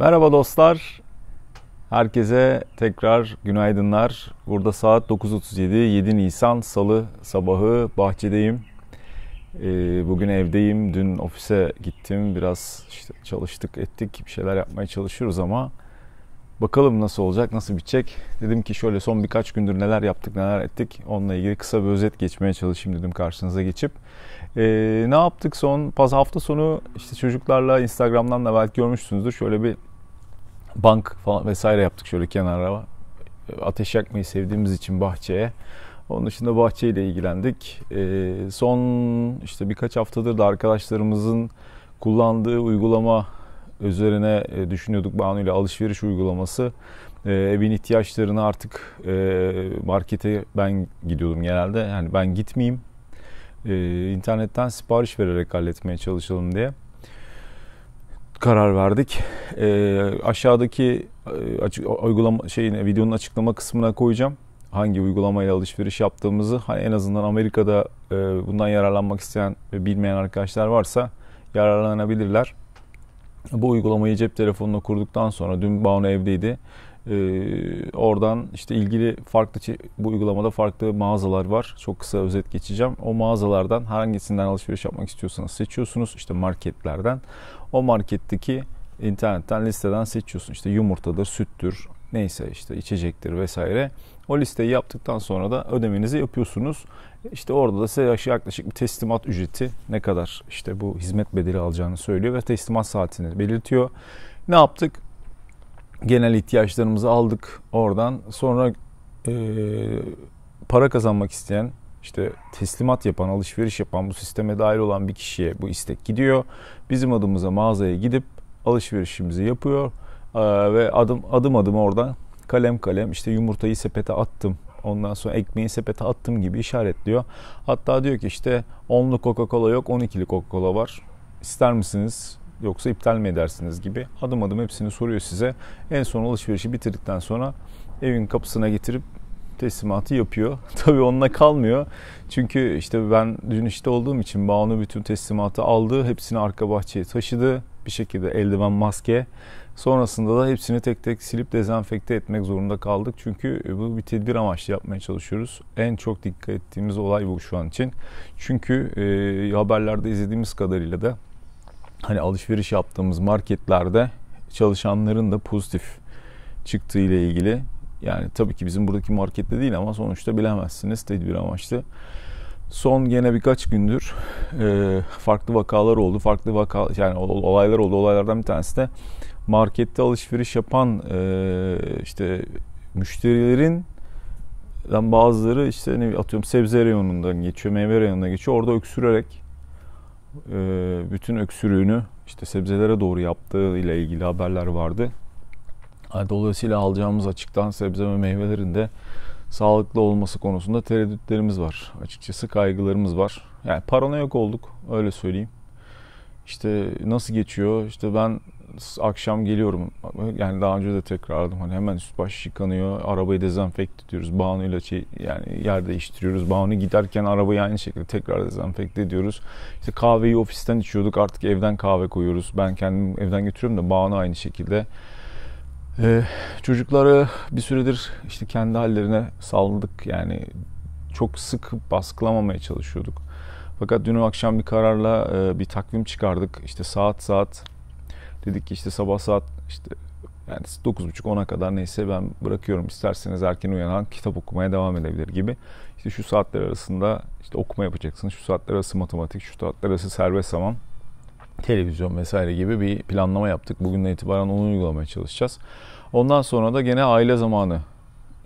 Merhaba dostlar. Herkese tekrar günaydınlar. Burada saat 9.37, 7 Nisan Salı sabahı bahçedeyim. Ee, bugün evdeyim. Dün ofise gittim. Biraz işte çalıştık, ettik. Bir şeyler yapmaya çalışıyoruz ama bakalım nasıl olacak, nasıl bitecek. Dedim ki şöyle son birkaç gündür neler yaptık, neler ettik. Onunla ilgili kısa bir özet geçmeye çalışayım dedim karşınıza geçip. Ee, ne yaptık son? Paz hafta sonu işte çocuklarla Instagram'dan da belki görmüşsünüzdür. Şöyle bir bank falan vesaire yaptık şöyle kenara. Ateş yakmayı sevdiğimiz için bahçeye. Onun dışında bahçeyle ilgilendik. E, son işte birkaç haftadır da arkadaşlarımızın kullandığı uygulama üzerine e, düşünüyorduk. Banu ile alışveriş uygulaması. E, evin ihtiyaçlarını artık e, markete ben gidiyordum genelde. Yani ben gitmeyeyim. E, internetten sipariş vererek halletmeye çalışalım diye karar verdik. Ee, e, aşağıdaki açık uygulama şeyine videonun açıklama kısmına koyacağım. Hangi uygulamayla alışveriş yaptığımızı hani en azından Amerika'da e, bundan yararlanmak isteyen ve bilmeyen arkadaşlar varsa yararlanabilirler. Bu uygulamayı cep telefonuna kurduktan sonra dün Banu evdeydi ee, oradan işte ilgili farklı bu uygulamada farklı mağazalar var. Çok kısa özet geçeceğim. O mağazalardan hangisinden alışveriş yapmak istiyorsanız seçiyorsunuz. İşte marketlerden. O marketteki internetten listeden seçiyorsun. İşte yumurtadır, süttür, neyse işte içecektir vesaire. O listeyi yaptıktan sonra da ödemenizi yapıyorsunuz. İşte orada da size yaklaşık bir teslimat ücreti ne kadar işte bu hizmet bedeli alacağını söylüyor ve teslimat saatini belirtiyor. Ne yaptık? genel ihtiyaçlarımızı aldık oradan. Sonra e, para kazanmak isteyen, işte teslimat yapan, alışveriş yapan, bu sisteme dahil olan bir kişiye bu istek gidiyor. Bizim adımıza mağazaya gidip alışverişimizi yapıyor e, ve adım adım adım oradan kalem kalem işte yumurtayı sepete attım. Ondan sonra ekmeği sepete attım gibi işaretliyor. Hatta diyor ki işte 10'lu Coca-Cola yok 12'li Coca-Cola var. İster misiniz? yoksa iptal mi edersiniz gibi adım adım hepsini soruyor size. En son alışverişi bitirdikten sonra evin kapısına getirip teslimatı yapıyor. Tabii onunla kalmıyor. Çünkü işte ben dün işte olduğum için Banu bütün teslimatı aldı. Hepsini arka bahçeye taşıdı. Bir şekilde eldiven maske. Sonrasında da hepsini tek tek silip dezenfekte etmek zorunda kaldık. Çünkü bu bir tedbir amaçlı yapmaya çalışıyoruz. En çok dikkat ettiğimiz olay bu şu an için. Çünkü e, haberlerde izlediğimiz kadarıyla da hani alışveriş yaptığımız marketlerde çalışanların da pozitif çıktığı ile ilgili yani tabii ki bizim buradaki markette değil ama sonuçta bilemezsiniz tedbir amaçlı. Son gene birkaç gündür e, farklı vakalar oldu. Farklı vaka yani olaylar oldu. Olaylardan bir tanesi de markette alışveriş yapan e, işte müşterilerin bazıları işte ne atıyorum sebze reyonundan geçiyor, meyve reyonuna geçiyor. Orada öksürerek ee, bütün öksürüğünü işte sebzelere doğru yaptığı ile ilgili haberler vardı. Dolayısıyla alacağımız açıktan sebze ve meyvelerin de sağlıklı olması konusunda tereddütlerimiz var. Açıkçası kaygılarımız var. Yani paranoyak olduk öyle söyleyeyim. İşte nasıl geçiyor? İşte ben akşam geliyorum. Yani daha önce de tekrarladım. Hani hemen üst baş yıkanıyor. Arabayı dezenfekte ediyoruz. Bağını şey, yani yer değiştiriyoruz. Bağını giderken arabayı aynı şekilde tekrar dezenfekte ediyoruz. İşte kahveyi ofisten içiyorduk. Artık evden kahve koyuyoruz. Ben kendim evden götürüyorum da bağını aynı şekilde. Ee, çocukları bir süredir işte kendi hallerine saldık. Yani çok sık baskılamamaya çalışıyorduk. Fakat dün akşam bir kararla e, bir takvim çıkardık. İşte saat saat Dedik ki işte sabah saat işte yani 9.30-10'a kadar neyse ben bırakıyorum. isterseniz erken uyanan kitap okumaya devam edebilir gibi. İşte şu saatler arasında işte okuma yapacaksınız. Şu saatler arası matematik, şu saatler arası serbest zaman, televizyon vesaire gibi bir planlama yaptık. Bugünden itibaren onu uygulamaya çalışacağız. Ondan sonra da gene aile zamanı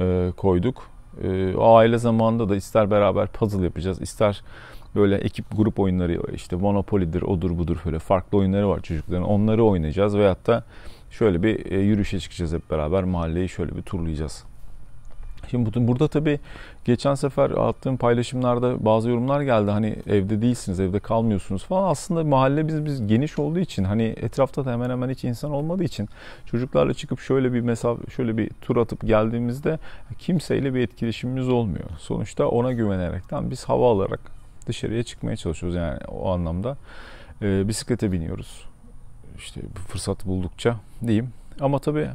e, koyduk. E, o aile zamanında da ister beraber puzzle yapacağız, ister böyle ekip grup oyunları işte Monopoly'dir, odur budur böyle farklı oyunları var çocukların. Onları oynayacağız veyahut da şöyle bir e, yürüyüşe çıkacağız hep beraber mahalleyi şöyle bir turlayacağız. Şimdi burada tabii geçen sefer attığım paylaşımlarda bazı yorumlar geldi. Hani evde değilsiniz, evde kalmıyorsunuz falan. Aslında mahalle biz biz geniş olduğu için hani etrafta da hemen hemen hiç insan olmadığı için çocuklarla çıkıp şöyle bir mesafe, şöyle bir tur atıp geldiğimizde kimseyle bir etkileşimimiz olmuyor. Sonuçta ona güvenerekten biz hava alarak dışarıya çıkmaya çalışıyoruz yani o anlamda. E, bisiklete biniyoruz. İşte fırsat buldukça diyeyim. Ama tabii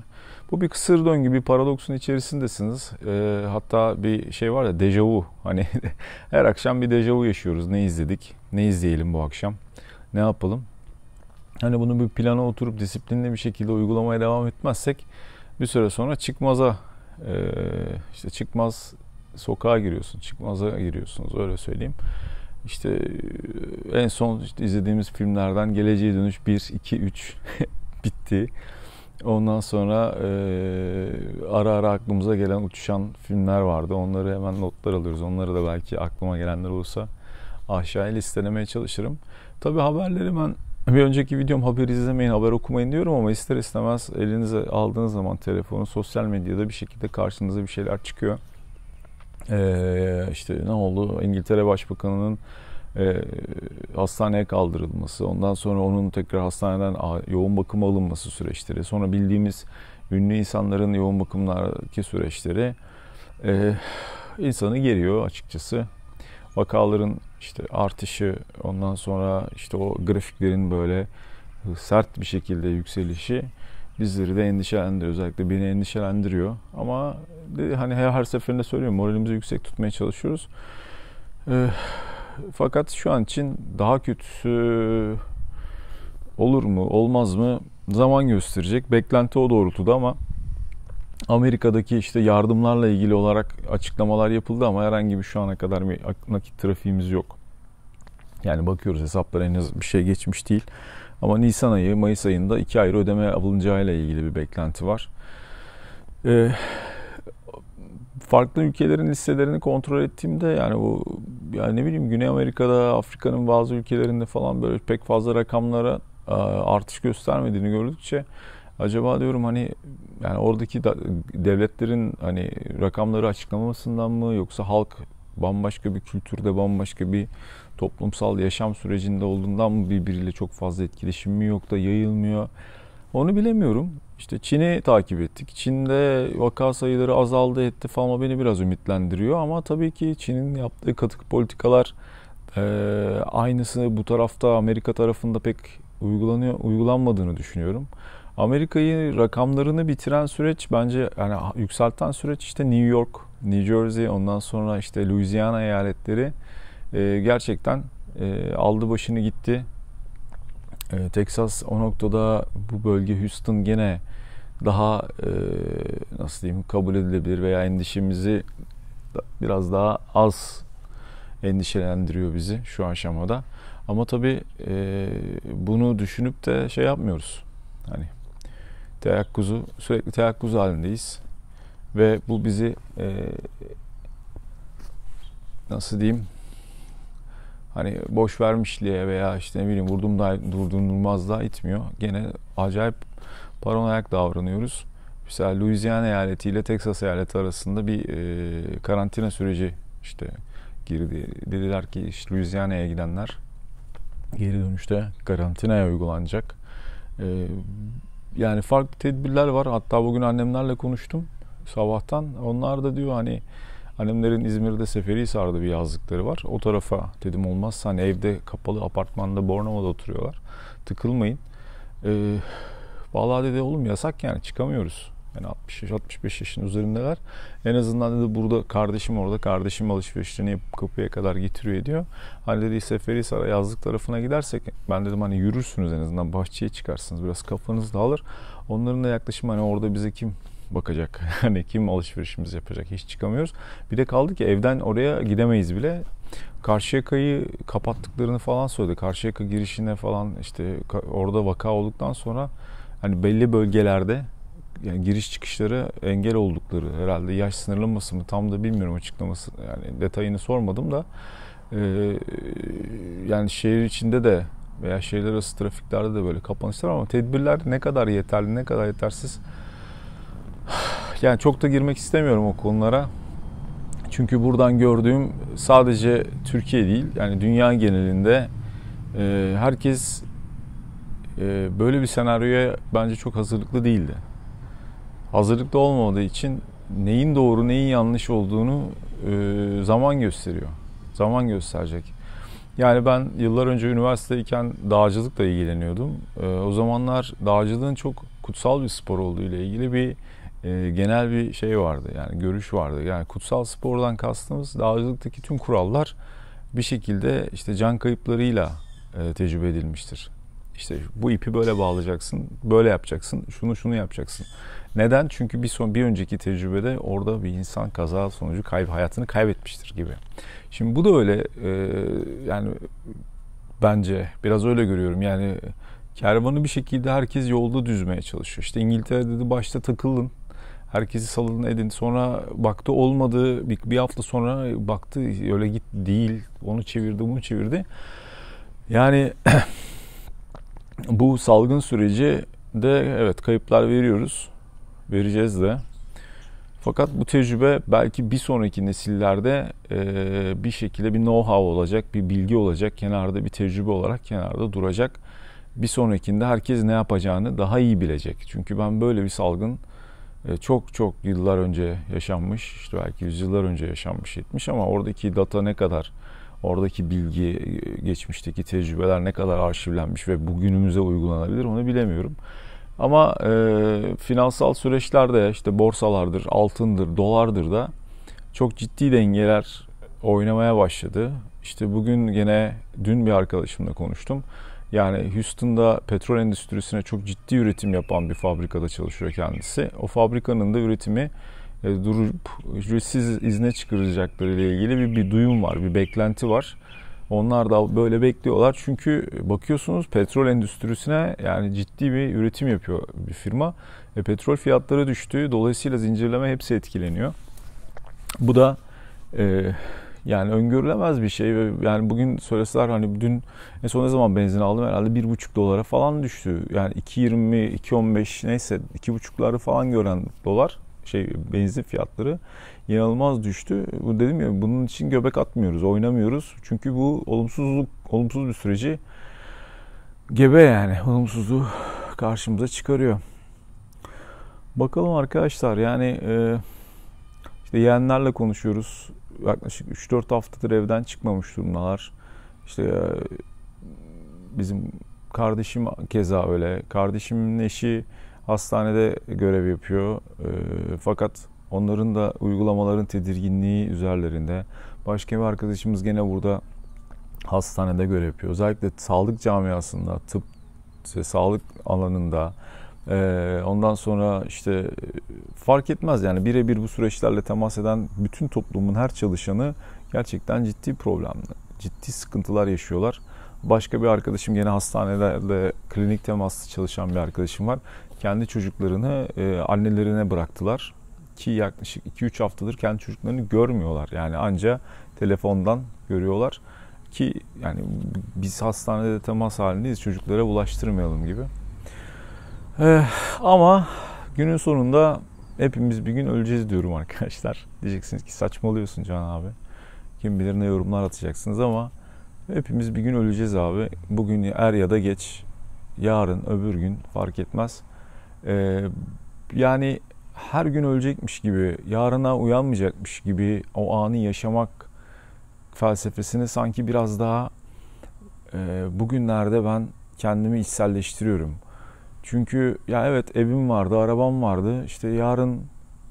bu bir kısır döngü, bir paradoksun içerisindesiniz. E, hatta bir şey var ya dejavu. Hani her akşam bir dejavu yaşıyoruz. Ne izledik, ne izleyelim bu akşam, ne yapalım. Hani bunu bir plana oturup disiplinli bir şekilde uygulamaya devam etmezsek bir süre sonra çıkmaza e, işte çıkmaz sokağa giriyorsun, çıkmaza giriyorsunuz öyle söyleyeyim. İşte e, en son işte izlediğimiz filmlerden Geleceğe Dönüş 1, 2, 3 bitti. Ondan sonra e, ara ara aklımıza gelen uçuşan filmler vardı. Onları hemen notlar alıyoruz. Onları da belki aklıma gelenler olursa aşağıya listelemeye çalışırım. Tabi haberleri ben bir önceki videom haber izlemeyin, haber okumayın diyorum ama ister istemez elinize aldığınız zaman telefonu sosyal medyada bir şekilde karşınıza bir şeyler çıkıyor. Ee, işte ne oldu? İngiltere Başbakanı'nın e, hastaneye kaldırılması, ondan sonra onun tekrar hastaneden yoğun bakıma alınması süreçleri, sonra bildiğimiz ünlü insanların yoğun bakımlardaki süreçleri e, insanı geriyor açıkçası. Vakaların işte artışı, ondan sonra işte o grafiklerin böyle sert bir şekilde yükselişi bizleri de endişelendiriyor. Özellikle beni endişelendiriyor. Ama hani her seferinde söylüyorum moralimizi yüksek tutmaya çalışıyoruz. Ee, fakat şu an için daha kötüsü olur mu olmaz mı zaman gösterecek. Beklenti o doğrultuda ama Amerika'daki işte yardımlarla ilgili olarak açıklamalar yapıldı ama herhangi bir şu ana kadar bir nakit trafiğimiz yok. Yani bakıyoruz hesaplara en az bir şey geçmiş değil. Ama Nisan ayı, Mayıs ayında iki ayrı ödeme alınacağıyla ilgili bir beklenti var. Ee, farklı ülkelerin listelerini kontrol ettiğimde yani bu yani ne bileyim Güney Amerika'da, Afrika'nın bazı ülkelerinde falan böyle pek fazla rakamlara e, artış göstermediğini gördükçe acaba diyorum hani yani oradaki devletlerin hani rakamları açıklamamasından mı yoksa halk bambaşka bir kültürde, bambaşka bir toplumsal yaşam sürecinde olduğundan mı birbiriyle çok fazla etkileşim mi yok da yayılmıyor? Onu bilemiyorum. İşte Çin'i takip ettik. Çin'de vaka sayıları azaldı etti falan beni biraz ümitlendiriyor. Ama tabii ki Çin'in yaptığı katık politikalar e, aynısı bu tarafta Amerika tarafında pek uygulanıyor uygulanmadığını düşünüyorum. Amerika'yı rakamlarını bitiren süreç bence yani yükselten süreç işte New York New Jersey, ondan sonra işte Louisiana eyaletleri e, gerçekten e, aldı başını gitti. E, Texas o noktada bu bölge Houston gene daha e, nasıl diyeyim kabul edilebilir veya endişemizi biraz daha az endişelendiriyor bizi şu aşamada. Ama tabii e, bunu düşünüp de şey yapmıyoruz. Hani teyakkuzu sürekli teyakkuz halindeyiz. Ve bu bizi e, nasıl diyeyim hani boş vermişliğe veya işte ne bileyim vurdum da durdurulmazlığa itmiyor. Gene acayip paranoyak davranıyoruz. Mesela Louisiana eyaleti ile Texas eyaleti arasında bir e, karantina süreci işte girdi. Dediler ki işte Louisiana'ya gidenler geri dönüşte karantinaya uygulanacak. E, yani farklı tedbirler var. Hatta bugün annemlerle konuştum sabahtan. Onlar da diyor hani annemlerin İzmir'de Seferihisar'da bir yazlıkları var. O tarafa dedim olmazsa hani evde kapalı apartmanda Bornova'da oturuyorlar. Tıkılmayın. Ee, vallahi dedi oğlum yasak yani çıkamıyoruz. Yani 60 yaş 65 yaşın üzerindeler. En azından dedi burada kardeşim orada kardeşim alışverişlerini yapıp kapıya kadar getiriyor diyor Hani dedi Seferihisar'a yazlık tarafına gidersek ben dedim hani yürürsünüz en azından bahçeye çıkarsınız biraz kafanız dağılır. Onların da yaklaşımı hani orada bize kim bakacak. Hani kim alışverişimizi yapacak hiç çıkamıyoruz. Bir de kaldı ki evden oraya gidemeyiz bile. Karşıyaka'yı kapattıklarını falan söyledi. Karşıyaka girişine falan işte orada vaka olduktan sonra hani belli bölgelerde yani giriş çıkışları engel oldukları herhalde yaş sınırlaması mı tam da bilmiyorum açıklaması yani detayını sormadım da e, yani şehir içinde de veya şehirler arası trafiklerde de böyle kapanışlar ama tedbirler ne kadar yeterli ne kadar yetersiz yani çok da girmek istemiyorum o konulara. Çünkü buradan gördüğüm sadece Türkiye değil yani dünya genelinde e, herkes e, böyle bir senaryoya bence çok hazırlıklı değildi. Hazırlıklı olmadığı için neyin doğru neyin yanlış olduğunu e, zaman gösteriyor. Zaman gösterecek. Yani ben yıllar önce üniversiteyken dağcılıkla ilgileniyordum. E, o zamanlar dağcılığın çok kutsal bir spor olduğu ile ilgili bir e, genel bir şey vardı yani görüş vardı. Yani kutsal spordan kastımız dağcılıktaki tüm kurallar bir şekilde işte can kayıplarıyla e, tecrübe edilmiştir. İşte bu ipi böyle bağlayacaksın, böyle yapacaksın, şunu şunu yapacaksın. Neden? Çünkü bir son bir önceki tecrübede orada bir insan kaza sonucu kayb hayatını kaybetmiştir gibi. Şimdi bu da öyle e, yani bence biraz öyle görüyorum. Yani kervanı bir şekilde herkes yolda düzmeye çalışıyor. İşte İngiltere dedi başta takılın herkesi salın edin. Sonra baktı olmadı. Bir, bir hafta sonra baktı öyle git değil. Onu çevirdi, bunu çevirdi. Yani bu salgın süreci de evet kayıplar veriyoruz. Vereceğiz de. Fakat bu tecrübe belki bir sonraki nesillerde e, bir şekilde bir know-how olacak, bir bilgi olacak, kenarda bir tecrübe olarak kenarda duracak. Bir sonrakinde herkes ne yapacağını daha iyi bilecek. Çünkü ben böyle bir salgın e, çok çok yıllar önce yaşanmış, işte belki yüzyıllar önce yaşanmış etmiş ama oradaki data ne kadar, oradaki bilgi, e, geçmişteki tecrübeler ne kadar arşivlenmiş ve bugünümüze uygulanabilir onu bilemiyorum. Ama e, finansal süreçlerde işte borsalardır, altındır, dolardır da çok ciddi dengeler oynamaya başladı. İşte bugün gene dün bir arkadaşımla konuştum. Yani Houston'da petrol endüstrisine çok ciddi üretim yapan bir fabrikada çalışıyor kendisi. O fabrikanın da üretimi e, durup ücretsiz izne çıkaracakları ile ilgili bir, bir duyum var, bir beklenti var. Onlar da böyle bekliyorlar çünkü bakıyorsunuz petrol endüstrisine yani ciddi bir üretim yapıyor bir firma. E, petrol fiyatları düştü dolayısıyla zincirleme hepsi etkileniyor. Bu da e, yani öngörülemez bir şey ve yani bugün söyleseler hani dün en son ne zaman benzin aldım herhalde bir buçuk dolara falan düştü. Yani 2.20, 2.15 neyse iki buçukları falan gören dolar şey benzin fiyatları inanılmaz düştü. Bu dedim ya bunun için göbek atmıyoruz, oynamıyoruz. Çünkü bu olumsuzluk, olumsuz bir süreci gebe yani olumsuzluğu karşımıza çıkarıyor. Bakalım arkadaşlar yani e, işte yeğenlerle konuşuyoruz yaklaşık 3-4 haftadır evden çıkmamış durumdalar. İşte e, bizim kardeşim keza öyle. Kardeşimin eşi hastanede görev yapıyor. E, fakat onların da uygulamaların tedirginliği üzerlerinde. Başka bir arkadaşımız gene burada hastanede görev yapıyor. Özellikle sağlık camiasında, tıp, sağlık alanında ee, ondan sonra işte e, fark etmez yani birebir bu süreçlerle temas eden bütün toplumun her çalışanı gerçekten ciddi problemli, ciddi sıkıntılar yaşıyorlar. Başka bir arkadaşım yine hastanelerde klinik temaslı çalışan bir arkadaşım var. Kendi çocuklarını e, annelerine bıraktılar ki yaklaşık 2-3 haftadır kendi çocuklarını görmüyorlar. Yani anca telefondan görüyorlar ki yani biz hastanede temas halindeyiz çocuklara bulaştırmayalım gibi. Ee, ama günün sonunda hepimiz bir gün öleceğiz diyorum arkadaşlar. Diyeceksiniz ki saçmalıyorsun Can abi. Kim bilir ne yorumlar atacaksınız ama hepimiz bir gün öleceğiz abi. Bugün er ya da geç, yarın öbür gün fark etmez. Ee, yani her gün ölecekmiş gibi, yarına uyanmayacakmış gibi o anı yaşamak felsefesini sanki biraz daha e, bugünlerde ben kendimi içselleştiriyorum. Çünkü ya evet evim vardı, arabam vardı. İşte yarın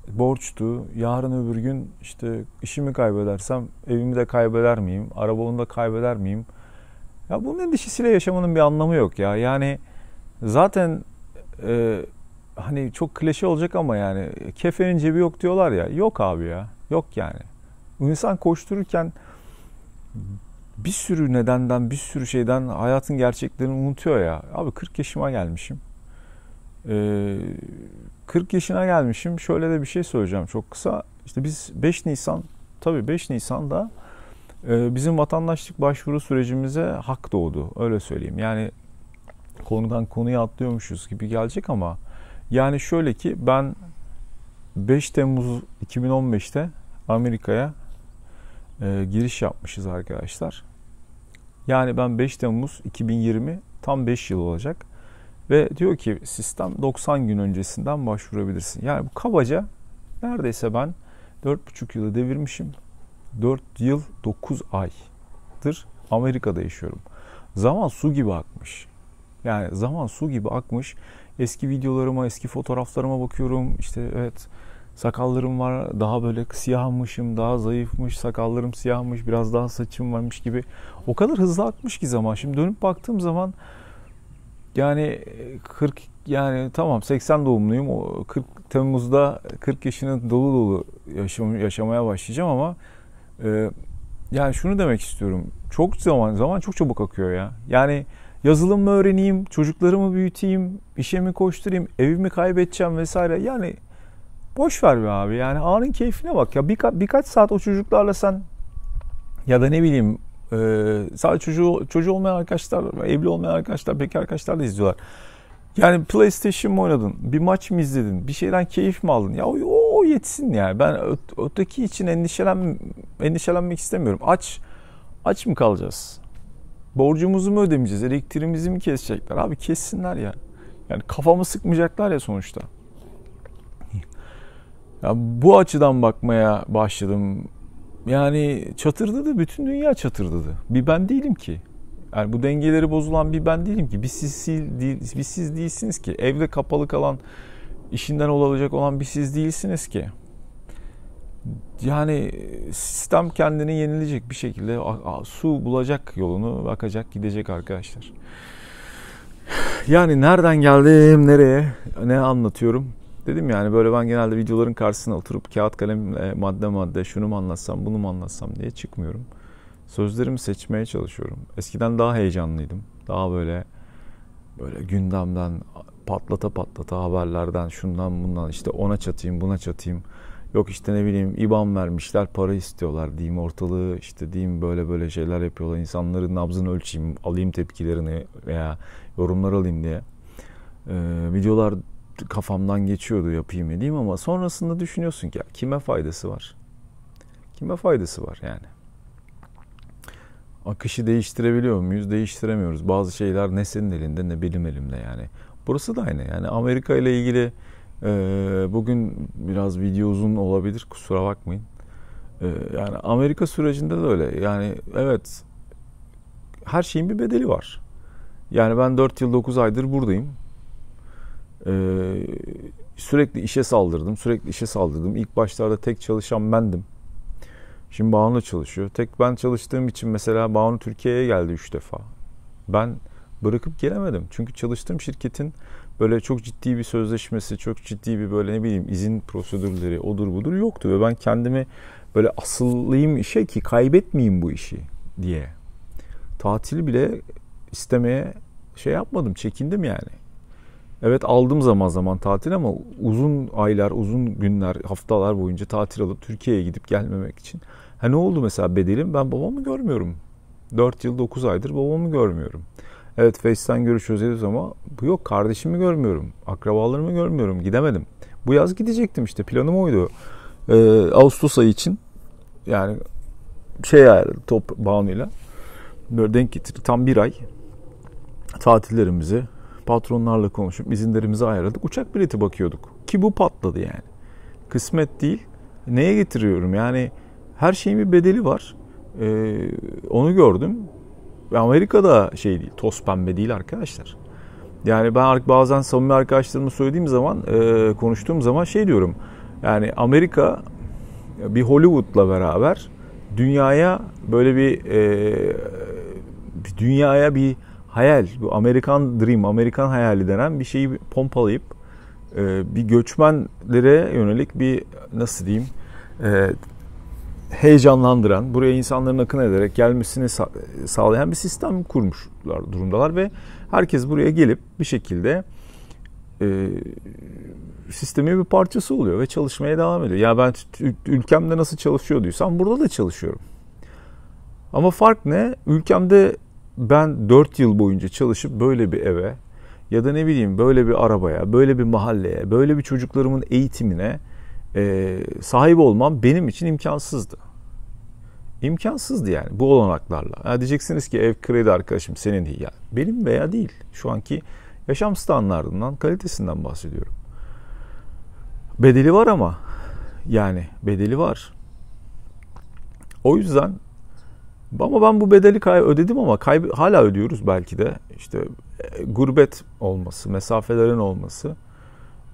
borçtu. Yarın öbür gün işte işimi kaybedersem evimi de kaybeder miyim? Arabamı da kaybeder miyim? Ya bunun endişesiyle yaşamanın bir anlamı yok ya. Yani zaten e, hani çok klişe olacak ama yani e, kefenin cebi yok diyorlar ya. Yok abi ya. Yok yani. İnsan koştururken bir sürü nedenden, bir sürü şeyden hayatın gerçeklerini unutuyor ya. Abi 40 yaşıma gelmişim. 40 ee, yaşına gelmişim. Şöyle de bir şey söyleyeceğim çok kısa. İşte biz 5 Nisan, tabii 5 Nisan'da e, bizim vatandaşlık başvuru sürecimize hak doğdu. Öyle söyleyeyim. Yani konudan konuya atlıyormuşuz gibi gelecek ama yani şöyle ki ben 5 Temmuz 2015'te Amerika'ya e, giriş yapmışız arkadaşlar. Yani ben 5 Temmuz 2020 tam 5 yıl olacak. Ve diyor ki sistem 90 gün öncesinden başvurabilirsin. Yani bu kabaca neredeyse ben 4,5 yılı devirmişim. 4 yıl 9 aydır Amerika'da yaşıyorum. Zaman su gibi akmış. Yani zaman su gibi akmış. Eski videolarıma, eski fotoğraflarıma bakıyorum. İşte evet sakallarım var. Daha böyle siyahmışım, daha zayıfmış. Sakallarım siyahmış, biraz daha saçım varmış gibi. O kadar hızlı akmış ki zaman. Şimdi dönüp baktığım zaman yani 40 e, yani tamam 80 doğumluyum. O 40 Temmuz'da 40 yaşını dolu dolu yaşam, yaşamaya başlayacağım ama e, yani şunu demek istiyorum. Çok zaman zaman çok çabuk akıyor ya. Yani yazılım mı öğreneyim, çocuklarımı büyüteyim, işe mi koşturayım, evimi kaybedeceğim vesaire. Yani boş ver be abi. Yani anın keyfine bak ya. Birka, birkaç saat o çocuklarla sen ya da ne bileyim ee, sadece çocuğu, çocuğu olmayan arkadaşlar, evli olmayan arkadaşlar, bekar arkadaşlar da izliyorlar. Yani PlayStation mı oynadın? Bir maç mı izledin? Bir şeyden keyif mi aldın? Ya o, o yetsin yani. Ben öteki için endişelen, endişelenmek istemiyorum. Aç aç mı kalacağız? Borcumuzu mu ödemeyeceğiz? Elektriğimizi mi kesecekler? Abi kessinler ya. Yani. yani kafamı sıkmayacaklar ya sonuçta. Ya bu açıdan bakmaya başladım yani çatırdadı, bütün dünya çatırdadı. Bir ben değilim ki. Yani bu dengeleri bozulan bir ben değilim ki. Bir siz, değil, bir siz değilsiniz ki. Evde kapalı kalan, işinden olacak olan bir siz değilsiniz ki. Yani sistem kendini yenilecek bir şekilde su bulacak yolunu, akacak, gidecek arkadaşlar. Yani nereden geldim, nereye, ne anlatıyorum Dedim yani böyle ben genelde videoların karşısına oturup kağıt kalemle madde madde şunu mu anlatsam bunu mu anlatsam diye çıkmıyorum. Sözlerimi seçmeye çalışıyorum. Eskiden daha heyecanlıydım. Daha böyle böyle gündemden patlata patlata haberlerden şundan bundan işte ona çatayım buna çatayım. Yok işte ne bileyim IBAN vermişler para istiyorlar diyeyim ortalığı işte diyeyim böyle böyle şeyler yapıyorlar. insanların nabzını ölçeyim alayım tepkilerini veya yorumlar alayım diye. Ee, videolar kafamdan geçiyordu yapayım edeyim ama sonrasında düşünüyorsun ki kime faydası var? Kime faydası var yani? Akışı değiştirebiliyor muyuz? Değiştiremiyoruz. Bazı şeyler ne senin elinde ne benim elimde yani. Burası da aynı yani Amerika ile ilgili e, bugün biraz video uzun olabilir kusura bakmayın. E, yani Amerika sürecinde de öyle yani evet her şeyin bir bedeli var. Yani ben 4 yıl 9 aydır buradayım. Ee, sürekli işe saldırdım, sürekli işe saldırdım. İlk başlarda tek çalışan bendim. Şimdi Banu çalışıyor. Tek ben çalıştığım için mesela Banu Türkiye'ye geldi 3 defa. Ben bırakıp gelemedim. Çünkü çalıştığım şirketin böyle çok ciddi bir sözleşmesi, çok ciddi bir böyle ne bileyim izin prosedürleri odur budur yoktu. Ve ben kendimi böyle asıllıyım işe ki kaybetmeyeyim bu işi diye. Tatili bile istemeye şey yapmadım, çekindim yani. Evet aldım zaman zaman tatil ama uzun aylar, uzun günler, haftalar boyunca tatil alıp Türkiye'ye gidip gelmemek için. Ha ne oldu mesela bedelim? Ben babamı görmüyorum. 4 yıl 9 aydır babamı görmüyorum. Evet Face'ten görüşüyoruz ediyoruz ama yok kardeşimi görmüyorum. Akrabalarımı görmüyorum. Gidemedim. Bu yaz gidecektim işte planım oydu. Ee, Ağustos ayı için yani şey ayarladım top bağınıyla. Böyle denk getirdi. Tam bir ay tatillerimizi patronlarla konuşup izinlerimizi ayarladık. Uçak bileti bakıyorduk. Ki bu patladı yani. Kısmet değil. Neye getiriyorum? Yani her şeyin bir bedeli var. Ee, onu gördüm. Amerika'da şey değil, toz pembe değil arkadaşlar. Yani ben bazen samimi arkadaşlarıma söylediğim zaman, e, konuştuğum zaman şey diyorum. Yani Amerika bir Hollywood'la beraber dünyaya böyle bir, e, dünyaya bir hayal, bu Amerikan dream, Amerikan hayali denen bir şeyi pompalayıp e, bir göçmenlere yönelik bir nasıl diyeyim e, heyecanlandıran, buraya insanların akın ederek gelmesini sağlayan bir sistem kurmuşlar durumdalar ve herkes buraya gelip bir şekilde e, sistemin bir parçası oluyor ve çalışmaya devam ediyor. Ya ben ülkemde nasıl çalışıyorduysam burada da çalışıyorum. Ama fark ne? Ülkemde ben 4 yıl boyunca çalışıp böyle bir eve ya da ne bileyim böyle bir arabaya, böyle bir mahalleye, böyle bir çocuklarımın eğitimine e, sahip olmam benim için imkansızdı. İmkansızdı yani bu olanaklarla. Ya diyeceksiniz ki ev kredi arkadaşım senin değil. Yani benim veya değil. Şu anki yaşam standartından, kalitesinden bahsediyorum. Bedeli var ama yani bedeli var. O yüzden ama ben bu bedeli kay- ödedim ama kay- hala ödüyoruz belki de. İşte e, gurbet olması, mesafelerin olması.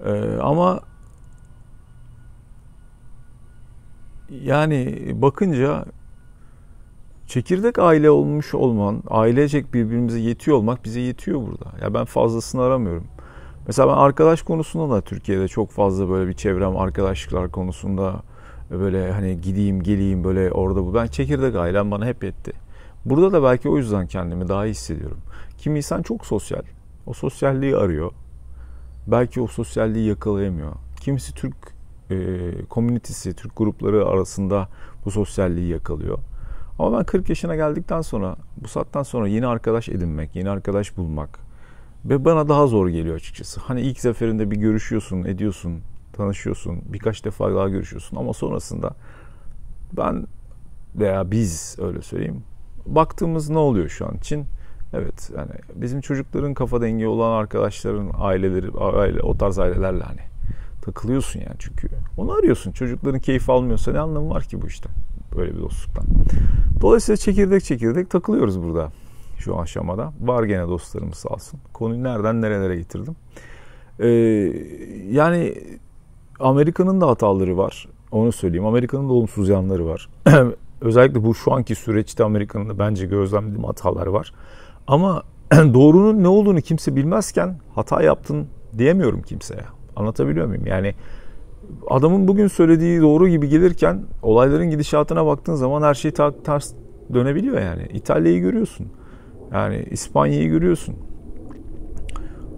E, ama yani bakınca çekirdek aile olmuş olman, ailecek birbirimize yetiyor olmak bize yetiyor burada. Ya ben fazlasını aramıyorum. Mesela ben arkadaş konusunda da Türkiye'de çok fazla böyle bir çevrem arkadaşlıklar konusunda böyle hani gideyim geleyim böyle orada bu. Ben çekirdek ailem bana hep yetti. Burada da belki o yüzden kendimi daha iyi hissediyorum. Kimi insan çok sosyal. O sosyalliği arıyor. Belki o sosyalliği yakalayamıyor. Kimisi Türk e, komünitesi, Türk grupları arasında bu sosyalliği yakalıyor. Ama ben 40 yaşına geldikten sonra, bu saatten sonra yeni arkadaş edinmek, yeni arkadaş bulmak ve bana daha zor geliyor açıkçası. Hani ilk seferinde bir görüşüyorsun, ediyorsun, tanışıyorsun. Birkaç defa daha görüşüyorsun ama sonrasında ben veya biz öyle söyleyeyim. Baktığımız ne oluyor şu an için? Evet yani bizim çocukların kafa dengi olan arkadaşların aileleri aile o tarz ailelerle hani takılıyorsun yani çünkü onu arıyorsun. Çocukların keyif almıyorsa ne anlamı var ki bu işte böyle bir dostluktan. Dolayısıyla çekirdek çekirdek takılıyoruz burada şu aşamada. Var gene dostlarımız sağ olsun. Konuyu nereden nerelere getirdim. Ee, yani Amerika'nın da hataları var. Onu söyleyeyim. Amerika'nın da olumsuz yanları var. Özellikle bu şu anki süreçte Amerika'nın da bence gözlemlediğim hatalar var. Ama doğrunun ne olduğunu kimse bilmezken hata yaptın diyemiyorum kimseye. Anlatabiliyor muyum? Yani adamın bugün söylediği doğru gibi gelirken olayların gidişatına baktığın zaman her şey ters dönebiliyor yani. İtalya'yı görüyorsun. Yani İspanya'yı görüyorsun.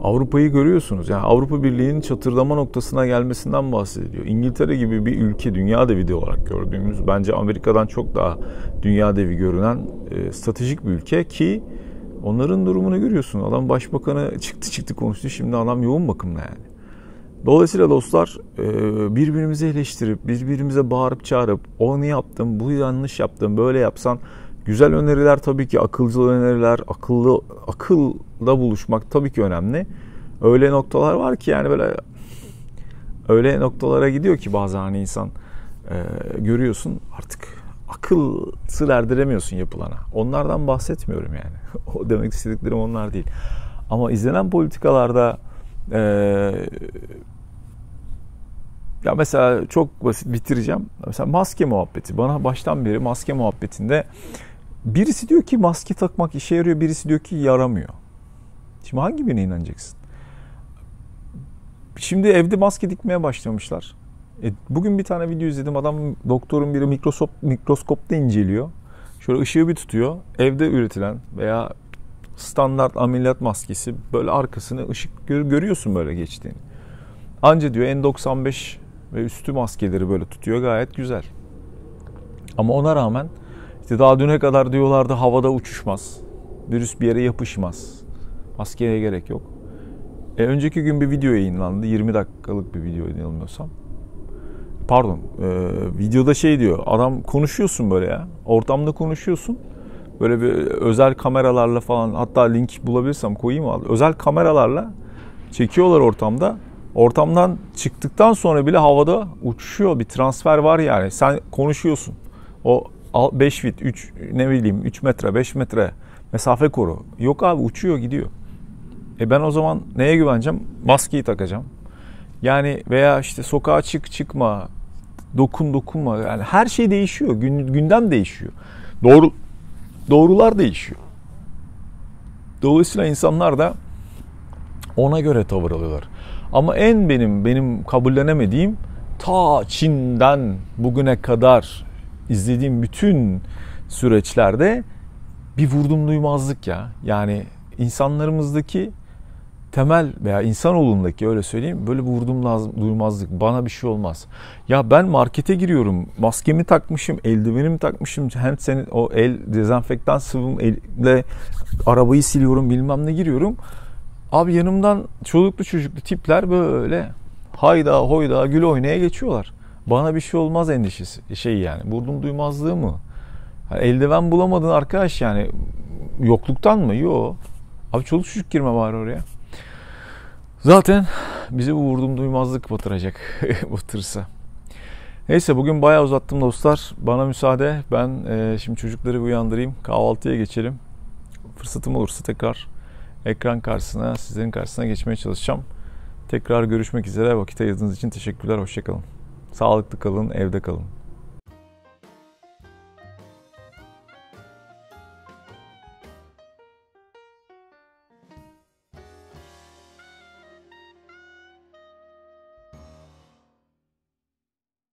Avrupa'yı görüyorsunuz. Yani Avrupa Birliği'nin çatırdama noktasına gelmesinden bahsediliyor. İngiltere gibi bir ülke dünya devi de olarak gördüğümüz, bence Amerika'dan çok daha dünya devi görünen e, stratejik bir ülke ki onların durumunu görüyorsun. Adam başbakanı çıktı çıktı konuştu. Şimdi adam yoğun bakımda yani. Dolayısıyla dostlar e, birbirimizi eleştirip, birbirimize bağırıp çağırıp o ne yaptın, bu yanlış yaptım, böyle yapsan Güzel öneriler tabii ki akılcı öneriler, akıllı akılda buluşmak tabii ki önemli. Öyle noktalar var ki yani böyle öyle noktalara gidiyor ki bazen hani insan e, görüyorsun artık akıl sır erdiremiyorsun yapılana. Onlardan bahsetmiyorum yani. o demek istediklerim onlar değil. Ama izlenen politikalarda e, ya mesela çok basit bitireceğim. Mesela maske muhabbeti. Bana baştan beri maske muhabbetinde Birisi diyor ki maske takmak işe yarıyor, birisi diyor ki yaramıyor. Şimdi hangi birine inanacaksın? Şimdi evde maske dikmeye başlamışlar. E, bugün bir tane video izledim. Adam doktorun biri mikroskop, mikroskopta inceliyor. Şöyle ışığı bir tutuyor. Evde üretilen veya standart ameliyat maskesi böyle arkasını ışık gör, görüyorsun böyle geçtiğini. Anca diyor N95 ve üstü maskeleri böyle tutuyor gayet güzel. Ama ona rağmen işte daha düne kadar diyorlardı havada uçuşmaz. Virüs bir yere yapışmaz. Maskeye gerek yok. E, önceki gün bir video yayınlandı. 20 dakikalık bir video yanılmıyorsam. Pardon. E, videoda şey diyor. Adam konuşuyorsun böyle ya. Ortamda konuşuyorsun. Böyle bir özel kameralarla falan. Hatta link bulabilirsem koyayım abi. Özel kameralarla çekiyorlar ortamda. Ortamdan çıktıktan sonra bile havada uçuşuyor. Bir transfer var yani. Sen konuşuyorsun. O 5 fit, 3 ne bileyim 3 metre, 5 metre mesafe koru. Yok abi uçuyor gidiyor. E ben o zaman neye güveneceğim? Maskeyi takacağım. Yani veya işte sokağa çık çıkma, dokun dokunma. Yani her şey değişiyor. Gün, gündem değişiyor. Doğru doğrular değişiyor. Dolayısıyla insanlar da ona göre tavır alıyorlar. Ama en benim benim kabullenemediğim ta Çin'den bugüne kadar izlediğim bütün süreçlerde bir vurdum duymazlık ya. Yani insanlarımızdaki temel veya insanoğlundaki öyle söyleyeyim böyle bir vurdum duymazlık bana bir şey olmaz. Ya ben markete giriyorum maskemi takmışım eldivenimi takmışım hem senin o el dezenfektan sıvım elle arabayı siliyorum bilmem ne giriyorum. Abi yanımdan çoluklu çocuklu tipler böyle hayda hoyda gül oynaya geçiyorlar. Bana bir şey olmaz endişesi şey yani. Vurdum duymazlığı mı? Yani eldiven bulamadın arkadaş yani. Yokluktan mı? Yo. Abi çoluk çocuk girme var oraya. Zaten bizi bu vurdum duymazlık batıracak. Batırsa. Neyse bugün bayağı uzattım dostlar. Bana müsaade. Ben e, şimdi çocukları uyandırayım. Kahvaltıya geçelim. Fırsatım olursa tekrar ekran karşısına, sizlerin karşısına geçmeye çalışacağım. Tekrar görüşmek üzere. Vakit ayırdığınız için teşekkürler. Hoşçakalın. Sağlıklı kalın, evde kalın.